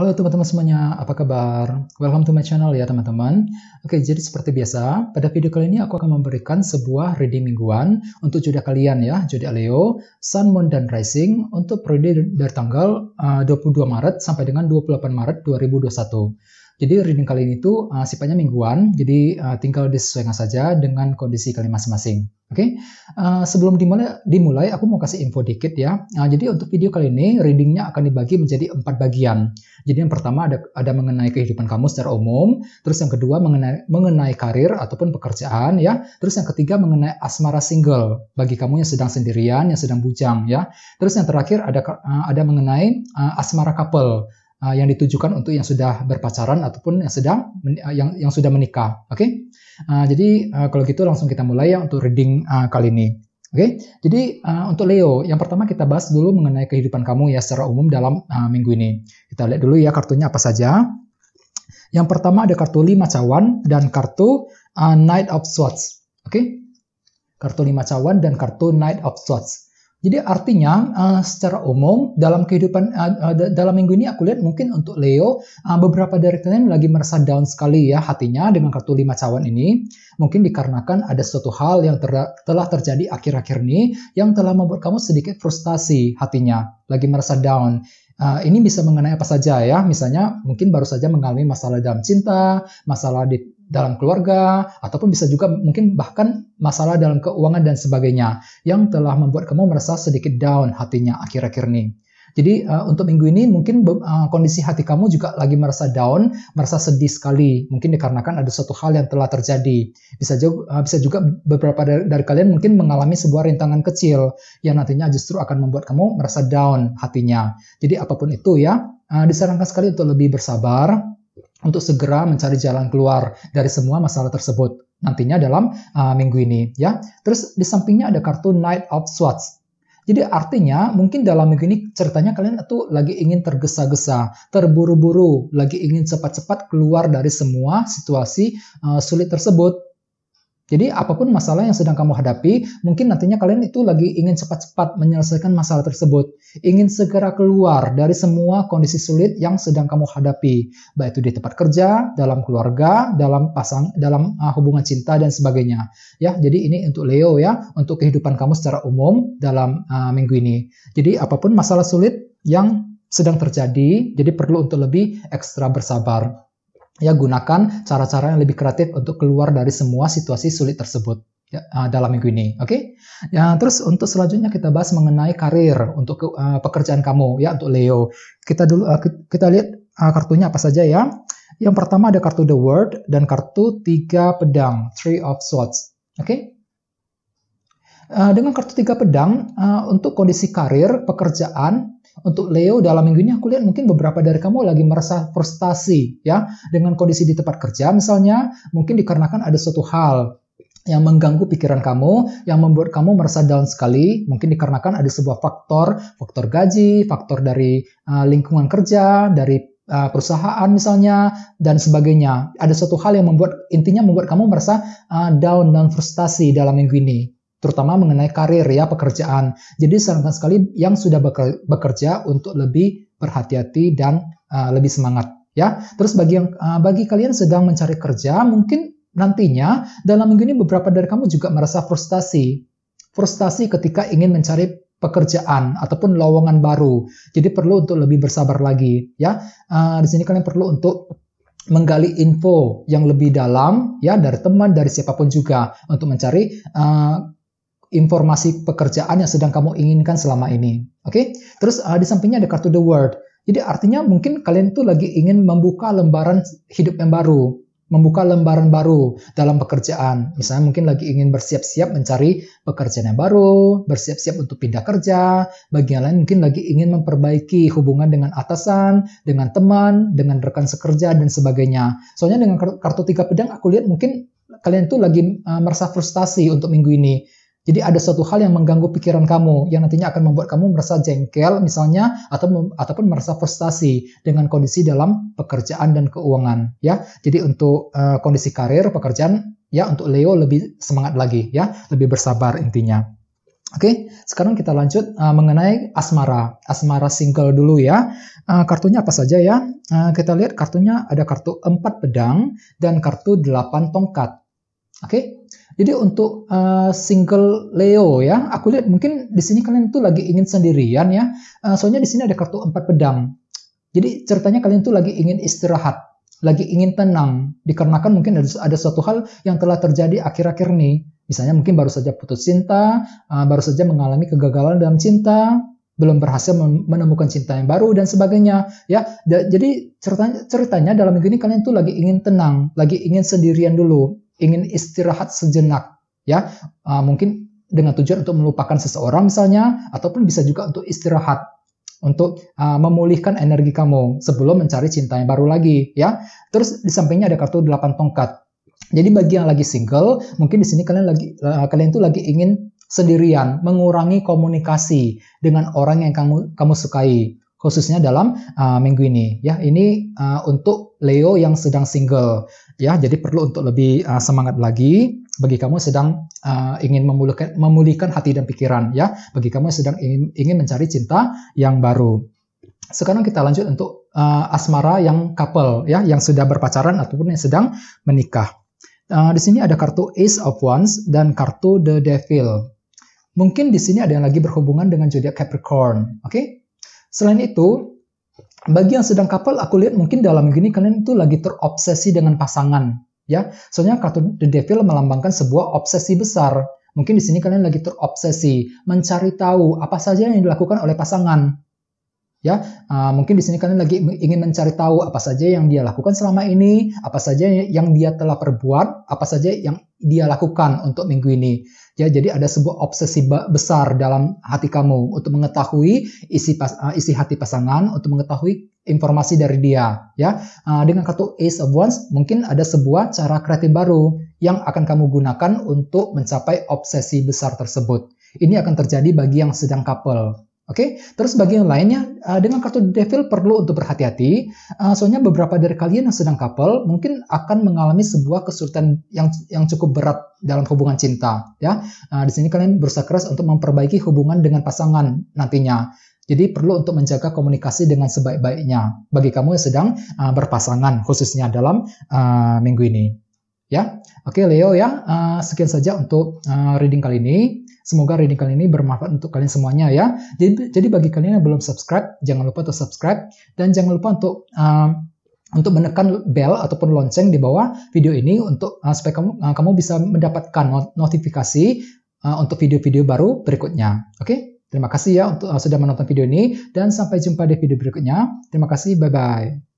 Halo teman-teman semuanya, apa kabar? Welcome to my channel ya teman-teman. Oke, jadi seperti biasa, pada video kali ini aku akan memberikan sebuah reading mingguan untuk jodoh kalian ya, jodoh Leo, Sun, Moon, dan Rising untuk periode dari tanggal eh, uh, 22 Maret sampai dengan 28 Maret 2021. Jadi reading kali ini tuh uh, sifatnya mingguan, jadi uh, tinggal disesuaikan saja dengan kondisi kalian masing-masing. Oke, okay? uh, sebelum dimulai, dimulai aku mau kasih info dikit ya. Nah, jadi untuk video kali ini readingnya akan dibagi menjadi empat bagian. Jadi yang pertama ada ada mengenai kehidupan kamu secara umum, terus yang kedua mengenai mengenai karir ataupun pekerjaan ya, terus yang ketiga mengenai asmara single bagi kamu yang sedang sendirian, yang sedang bujang ya, terus yang terakhir ada uh, ada mengenai uh, asmara couple uh, yang ditujukan untuk yang sudah berpacaran ataupun yang sedang uh, yang yang sudah menikah. Oke. Okay? Uh, jadi uh, kalau gitu langsung kita mulai ya untuk reading uh, kali ini. Oke. Okay? Jadi uh, untuk Leo, yang pertama kita bahas dulu mengenai kehidupan kamu ya secara umum dalam uh, minggu ini. Kita lihat dulu ya kartunya apa saja. Yang pertama ada kartu Lima cawan dan kartu uh, Knight of Swords. Oke. Okay? Kartu Lima cawan dan kartu Knight of Swords. Jadi artinya uh, secara umum dalam kehidupan uh, dalam minggu ini aku lihat mungkin untuk Leo uh, beberapa dari kalian lagi merasa down sekali ya hatinya dengan kartu lima cawan ini mungkin dikarenakan ada suatu hal yang ter telah terjadi akhir-akhir ini yang telah membuat kamu sedikit frustasi hatinya lagi merasa down Uh, ini bisa mengenai apa saja ya, misalnya mungkin baru saja mengalami masalah dalam cinta, masalah di dalam keluarga, ataupun bisa juga mungkin bahkan masalah dalam keuangan dan sebagainya yang telah membuat kamu merasa sedikit down hatinya akhir-akhir ini. Jadi uh, untuk minggu ini mungkin uh, kondisi hati kamu juga lagi merasa down, merasa sedih sekali. Mungkin dikarenakan ada suatu hal yang telah terjadi. Bisa juga, uh, eh, bisa juga beberapa dari, dari kalian mungkin mengalami sebuah rintangan kecil yang nantinya justru akan membuat kamu merasa down hatinya. Jadi apapun itu ya, uh, disarankan sekali untuk lebih bersabar, untuk segera mencari jalan keluar dari semua masalah tersebut nantinya dalam uh, minggu ini ya. Terus di sampingnya ada kartu Knight of Swords. Jadi artinya mungkin dalam minggu ini ceritanya kalian tuh lagi ingin tergesa-gesa, terburu-buru, lagi ingin cepat-cepat keluar dari semua situasi uh, sulit tersebut jadi apapun masalah yang sedang kamu hadapi, mungkin nantinya kalian itu lagi ingin cepat-cepat menyelesaikan masalah tersebut, ingin segera keluar dari semua kondisi sulit yang sedang kamu hadapi, baik itu di tempat kerja, dalam keluarga, dalam pasang, dalam ah, hubungan cinta dan sebagainya. Ya, jadi ini untuk Leo ya, untuk kehidupan kamu secara umum dalam uh, minggu ini. Jadi apapun masalah sulit yang sedang terjadi, jadi perlu untuk lebih ekstra bersabar ya gunakan cara-cara yang lebih kreatif untuk keluar dari semua situasi sulit tersebut ya, eh, dalam minggu ini. Oke. Okay? Ya, terus untuk selanjutnya kita bahas mengenai karir untuk ke, uh, pekerjaan kamu ya untuk Leo. Kita dulu uh, kita lihat uh, kartunya apa saja ya. Yang pertama ada kartu The World dan kartu tiga pedang, Three of Swords. Oke. Okay? Eh, dengan kartu tiga pedang uh, untuk kondisi karir, pekerjaan, untuk Leo dalam minggu ini aku lihat mungkin beberapa dari kamu lagi merasa frustasi ya dengan kondisi di tempat kerja misalnya mungkin dikarenakan ada suatu hal yang mengganggu pikiran kamu, yang membuat kamu merasa down sekali, mungkin dikarenakan ada sebuah faktor, faktor gaji, faktor dari uh, lingkungan kerja, dari uh, perusahaan misalnya, dan sebagainya. Ada suatu hal yang membuat, intinya membuat kamu merasa uh, down dan frustasi dalam minggu ini terutama mengenai karir ya pekerjaan. Jadi sarankan sekali yang sudah bekerja untuk lebih berhati-hati dan uh, lebih semangat ya. Terus bagi yang uh, bagi kalian sedang mencari kerja, mungkin nantinya dalam minggu ini beberapa dari kamu juga merasa frustasi. Frustasi ketika ingin mencari pekerjaan ataupun lowongan baru. Jadi perlu untuk lebih bersabar lagi ya. Uh, di sini kalian perlu untuk menggali info yang lebih dalam ya dari teman dari siapapun juga untuk mencari uh, informasi pekerjaan yang sedang kamu inginkan selama ini. Oke, okay? terus uh, di sampingnya ada kartu The World. Jadi artinya mungkin kalian tuh lagi ingin membuka lembaran hidup yang baru, membuka lembaran baru dalam pekerjaan. Misalnya mungkin lagi ingin bersiap-siap mencari pekerjaan yang baru, bersiap-siap untuk pindah kerja. Bagian lain mungkin lagi ingin memperbaiki hubungan dengan atasan, dengan teman, dengan rekan sekerja dan sebagainya. Soalnya dengan kartu tiga pedang aku lihat mungkin kalian tuh lagi uh, merasa frustasi untuk minggu ini jadi ada satu hal yang mengganggu pikiran kamu yang nantinya akan membuat kamu merasa jengkel misalnya atau ataupun merasa frustasi dengan kondisi dalam pekerjaan dan keuangan ya. Jadi untuk uh, kondisi karir pekerjaan ya untuk Leo lebih semangat lagi ya, lebih bersabar intinya. Oke, sekarang kita lanjut uh, mengenai asmara, asmara single dulu ya. Uh, kartunya apa saja ya? Uh, kita lihat kartunya ada kartu empat pedang dan kartu delapan tongkat. Oke, okay? jadi untuk uh, single Leo ya, aku lihat mungkin di sini kalian tuh lagi ingin sendirian ya. Uh, soalnya di sini ada kartu empat pedang. Jadi ceritanya kalian tuh lagi ingin istirahat, lagi ingin tenang, dikarenakan mungkin ada, ada suatu hal yang telah terjadi akhir-akhir ini. Misalnya mungkin baru saja putus cinta, uh, baru saja mengalami kegagalan dalam cinta, belum berhasil menemukan cinta yang baru dan sebagainya. Ya, jadi ceritanya, ceritanya dalam minggu ini kalian tuh lagi ingin tenang, lagi ingin sendirian dulu ingin istirahat sejenak ya uh, mungkin dengan tujuan untuk melupakan seseorang misalnya ataupun bisa juga untuk istirahat untuk uh, memulihkan energi kamu sebelum mencari cinta yang baru lagi ya. Terus di sampingnya ada kartu 8 tongkat. Jadi bagi yang lagi single, mungkin di sini kalian lagi uh, kalian tuh lagi ingin sendirian, mengurangi komunikasi dengan orang yang kamu kamu sukai khususnya dalam uh, minggu ini ya. Ini uh, untuk Leo yang sedang single ya jadi perlu untuk lebih uh, semangat lagi bagi kamu sedang uh, ingin memulihkan, memulihkan hati dan pikiran ya bagi kamu sedang ingin, ingin mencari cinta yang baru sekarang kita lanjut untuk uh, asmara yang couple ya yang sudah berpacaran ataupun yang sedang menikah uh, di sini ada kartu Ace of Wands dan kartu The Devil mungkin di sini ada yang lagi berhubungan dengan zodiak Capricorn oke okay? selain itu bagi yang sedang couple, aku lihat mungkin dalam gini kalian itu lagi terobsesi dengan pasangan, ya. Soalnya kartu The Devil melambangkan sebuah obsesi besar. Mungkin di sini kalian lagi terobsesi, mencari tahu apa saja yang dilakukan oleh pasangan. Ya, uh, mungkin di sini kalian lagi ingin mencari tahu apa saja yang dia lakukan selama ini, apa saja yang dia telah perbuat, apa saja yang dia lakukan untuk minggu ini. Ya, jadi ada sebuah obsesi besar dalam hati kamu untuk mengetahui isi pas, uh, isi hati pasangan, untuk mengetahui informasi dari dia. Ya, uh, dengan kartu Ace of Wands mungkin ada sebuah cara kreatif baru yang akan kamu gunakan untuk mencapai obsesi besar tersebut. Ini akan terjadi bagi yang sedang couple Oke, okay? terus bagi yang lainnya eh, dengan kartu devil perlu untuk berhati-hati. Eh, soalnya beberapa dari kalian yang sedang couple mungkin akan mengalami sebuah kesulitan yang yang cukup berat dalam hubungan cinta, ya. Eh, di sini kalian berusaha keras untuk memperbaiki hubungan dengan pasangan nantinya. Jadi perlu untuk menjaga komunikasi dengan sebaik-baiknya bagi kamu yang sedang berpasangan khususnya dalam minggu ini. Ya, oke Leo ya, uh, sekian saja untuk uh, reading kali ini. Semoga reading kali ini bermanfaat untuk kalian semuanya ya. Jadi, jadi bagi kalian yang belum subscribe, jangan lupa untuk subscribe dan jangan lupa untuk uh, untuk menekan bell ataupun lonceng di bawah video ini untuk uh, supaya kamu uh, kamu bisa mendapatkan not notifikasi uh, untuk video-video baru berikutnya. Oke, terima kasih ya untuk uh, sudah menonton video ini dan sampai jumpa di video berikutnya. Terima kasih, bye bye.